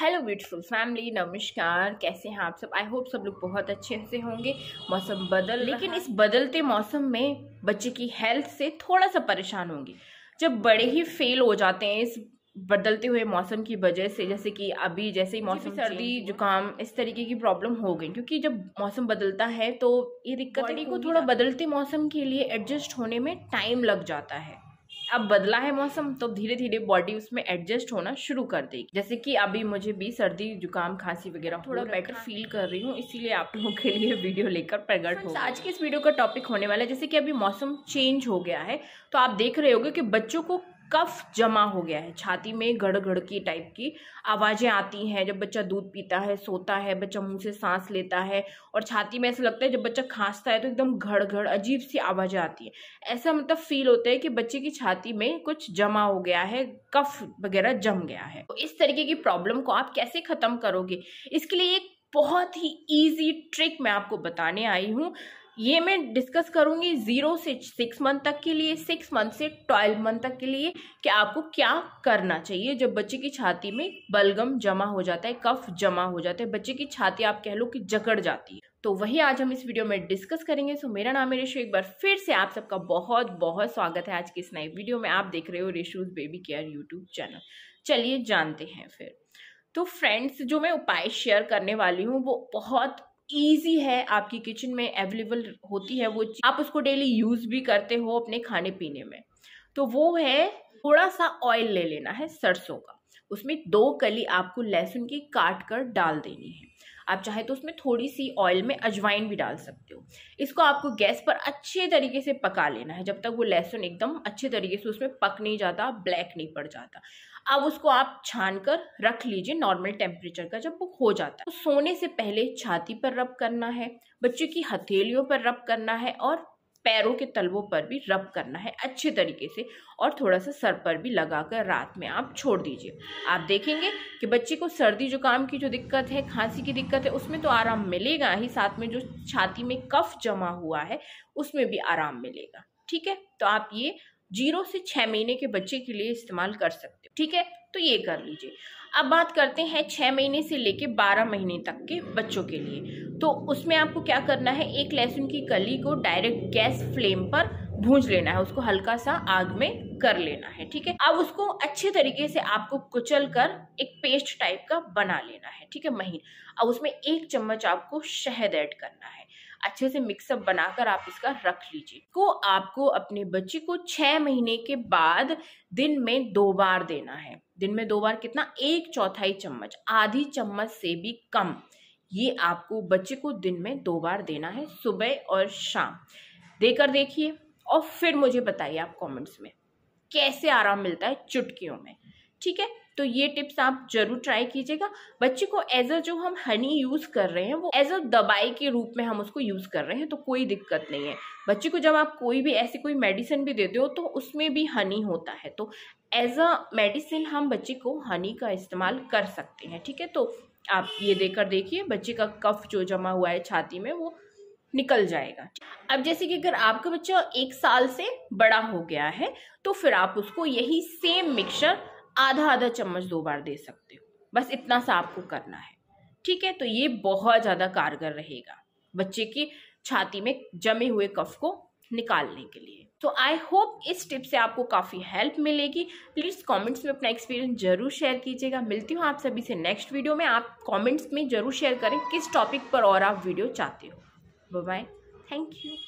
hello beautiful family नमस्कार कैसे हैं आप सब आई होप सब लोग बहुत अच्छे से होंगे मौसम बदल लेकिन इस बदलते मौसम में बच्चे की हेल्थ से थोड़ा सा परेशान होंगे जब बड़े ही फेल हो जाते हैं इस बदलते हुए मौसम की वजह से जैसे कि अभी जैसे ही मौसम सर्दी जुकाम इस तरीके की प्रॉब्लम हो गई क्योंकि जब मौसम बदलता है तो ये दिक्कत को थोड़ा बदलते मौसम के लिए एडजस्ट होने में टाइम लग जाता है अब बदला है मौसम तो धीरे धीरे बॉडी उसमें एडजस्ट होना शुरू कर देगी जैसे कि अभी मुझे भी सर्दी जुकाम खांसी वगैरह थोड़ा बेटर फील कर रही हूँ इसीलिए आप लोगों के लिए वीडियो लेकर प्रगट हो आज के इस वीडियो का टॉपिक होने वाला है जैसे कि अभी मौसम चेंज हो गया है तो आप देख रहे होगे कि बच्चों को कफ जमा हो गया है छाती में गड़गड़ की टाइप की आवाज़ें आती हैं जब बच्चा दूध पीता है सोता है बच्चा मुंह से सांस लेता है और छाती में ऐसा लगता है जब बच्चा खांसता है तो एकदम घड़ घड़ अजीब सी आवाज़ें आती है ऐसा मतलब फील होता है कि बच्चे की छाती में कुछ जमा हो गया है कफ वगैरह जम गया है तो इस तरीके की प्रॉब्लम को आप कैसे ख़त्म करोगे इसके लिए एक बहुत ही ईजी ट्रिक मैं आपको बताने आई हूँ ये मैं डिस्कस करूंगी जीरो से सिक्स मंथ तक के लिए सिक्स मंथ से ट्वेल्व मंथ तक के लिए कि आपको क्या करना चाहिए जब बच्चे की छाती में बलगम जमा हो जाता है कफ जमा हो जाता है बच्चे की छाती आप कह लो कि जकड़ जाती है तो वही आज हम इस वीडियो में डिस्कस करेंगे सो मेरा नाम है रेशु एक बार फिर से आप सबका बहुत बहुत स्वागत है आज की इस नए वीडियो में आप देख रहे हो रेशूज बेबी केयर यूट्यूब चैनल चलिए जानते हैं फिर तो फ्रेंड्स जो मैं उपाय शेयर करने वाली हूँ वो बहुत ईजी है आपकी किचन में अवेलेबल होती है वो आप उसको डेली यूज़ भी करते हो अपने खाने पीने में तो वो है थोड़ा सा ऑयल ले लेना है सरसों का उसमें दो कली आपको लहसुन की काट कर डाल देनी है आप चाहे तो उसमें थोड़ी सी ऑयल में अजवाइन भी डाल सकते हो इसको आपको गैस पर अच्छे तरीके से पका लेना है जब तक वो लहसुन एकदम अच्छे तरीके से उसमें पक नहीं जाता ब्लैक नहीं पड़ जाता अब उसको आप छान कर रख लीजिए नॉर्मल टेम्परेचर का जब वो हो जाता है तो सोने से पहले छाती पर रब करना है बच्चे की हथेलियों पर रब करना है और पैरों के तलवों पर भी रब करना है अच्छे तरीके से और थोड़ा सा सर पर भी लगा कर रात में आप छोड़ दीजिए आप देखेंगे कि बच्चे को सर्दी जुकाम की जो दिक्कत है खांसी की दिक्कत है उसमें तो आराम मिलेगा ही साथ में जो छाती में कफ जमा हुआ है उसमें भी आराम मिलेगा ठीक है तो आप ये जीरो से छः महीने के बच्चे के लिए इस्तेमाल कर सकते हो ठीक है तो ये कर लीजिए अब बात करते हैं छः महीने से लेके बारह महीने तक के बच्चों के लिए तो उसमें आपको क्या करना है एक लहसुन की कली को डायरेक्ट गैस फ्लेम पर भूंज लेना है उसको हल्का सा आग में कर लेना है ठीक है अब उसको अच्छे तरीके से आपको कुचल कर एक पेस्ट टाइप का बना लेना है ठीक है महीन अब उसमें एक चम्मच आपको शहद ऐड करना है अच्छे से मिक्सअप बनाकर आप इसका रख लीजिए को आपको अपने बच्चे को छः महीने के बाद दिन में दो बार देना है दिन में दो बार कितना एक चौथाई चम्मच आधी चम्मच से भी कम ये आपको बच्चे को दिन में दो बार देना है सुबह और शाम देकर देखिए और फिर मुझे बताइए आप कमेंट्स में कैसे आराम मिलता है चुटकियों में ठीक है तो ये टिप्स आप जरूर ट्राई कीजिएगा बच्चे को एज अ जो हम हनी यूज़ कर रहे हैं वो एज अ दवाई के रूप में हम उसको यूज़ कर रहे हैं तो कोई दिक्कत नहीं है बच्चे को जब आप कोई भी ऐसी कोई मेडिसिन भी देते हो तो उसमें भी हनी होता है तो एज अ मेडिसिन हम बच्चे को हनी का इस्तेमाल कर सकते हैं ठीक है तो आप ये देकर देखिए बच्चे का कफ जो जमा हुआ है छाती में वो निकल जाएगा अब जैसे कि अगर आपका बच्चा एक साल से बड़ा हो गया है तो फिर आप उसको यही सेम मिक्सचर आधा आधा चम्मच दो बार दे सकते हो बस इतना सा आपको करना है ठीक है तो ये बहुत ज़्यादा कारगर रहेगा बच्चे की छाती में जमे हुए कफ को निकालने के लिए तो आई होप इस टिप से आपको काफ़ी हेल्प मिलेगी प्लीज़ कमेंट्स में अपना एक्सपीरियंस जरूर शेयर कीजिएगा मिलती हूँ आप सभी से नेक्स्ट वीडियो में आप कमेंट्स में जरूर शेयर करें किस टॉपिक पर और आप वीडियो चाहते हो बाय थैंक यू